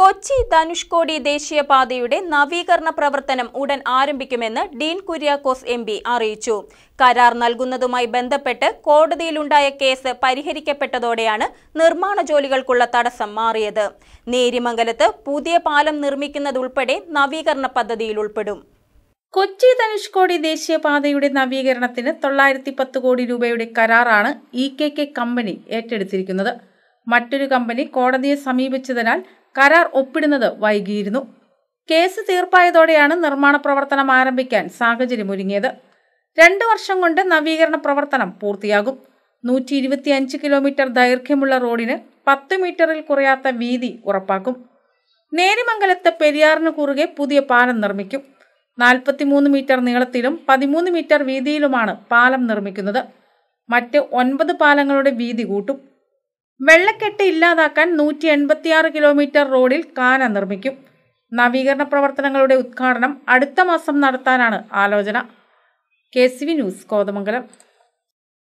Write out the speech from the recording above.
കൊച്ചി ധനുഷ്കോടി ദേശീയപാതയുടെ നവീകരണ പ്രവർത്തനം ഉടൻ ആരംഭിക്കുമെന്ന് ഡീൻ കുര്യാക്കോസ് എം അറിയിച്ചു കരാർ നൽകുന്നതുമായി ബന്ധപ്പെട്ട് കോടതിയിലുണ്ടായ കേസ് പരിഹരിക്കപ്പെട്ടതോടെയാണ് നിർമ്മാണ ജോലികൾക്കുള്ള തടസ്സം മാറിയത് നേരിമംഗലത്ത് പുതിയ പാലം നിർമ്മിക്കുന്നതുൾപ്പെടെ നവീകരണ പദ്ധതിയിൽ ഉൾപ്പെടും കൊച്ചി ധനുഷ്കോടി ദേശീയപാതയുടെ നവീകരണത്തിന് തൊള്ളായിരത്തി പത്ത് കോടി രൂപയുടെ കരാറാണ് ഇ കെ കെ കമ്പനി ഏറ്റെടുത്തിരിക്കുന്നത് മറ്റൊരു കമ്പനി കോടതിയെ സമീപിച്ചതിനാൽ കരാർ ഒപ്പിടുന്നത് വൈകിയിരുന്നു കേസ് തീർപ്പായതോടെയാണ് നിർമ്മാണ പ്രവർത്തനം ആരംഭിക്കാൻ സാഹചര്യമൊരുങ്ങിയത് രണ്ടു വർഷം കൊണ്ട് നവീകരണ പ്രവർത്തനം പൂർത്തിയാകും നൂറ്റി ഇരുപത്തിയഞ്ച് കിലോമീറ്റർ ദൈർഘ്യമുള്ള റോഡിന് പത്ത് മീറ്ററിൽ കുറയാത്ത വീതി ഉറപ്പാക്കും നേരിമംഗലത്ത് പെരിയാറിന് കുറുകെ പുതിയ പാലം നിർമ്മിക്കും നാൽപ്പത്തിമൂന്ന് മീറ്റർ നീളത്തിലും പതിമൂന്ന് മീറ്റർ വീതിയിലുമാണ് പാലം നിർമ്മിക്കുന്നത് മറ്റ് ഒൻപത് പാലങ്ങളുടെ വീതി കൂട്ടും വെള്ളക്കെട്ട് ഇല്ലാതാക്കാൻ നൂറ്റി എൺപത്തിയാറ് കിലോമീറ്റർ റോഡിൽ കാന നിർമ്മിക്കും നവീകരണ പ്രവർത്തനങ്ങളുടെ ഉദ്ഘാടനം അടുത്ത മാസം നടത്താനാണ് ആലോചന K C V news Kothamangalam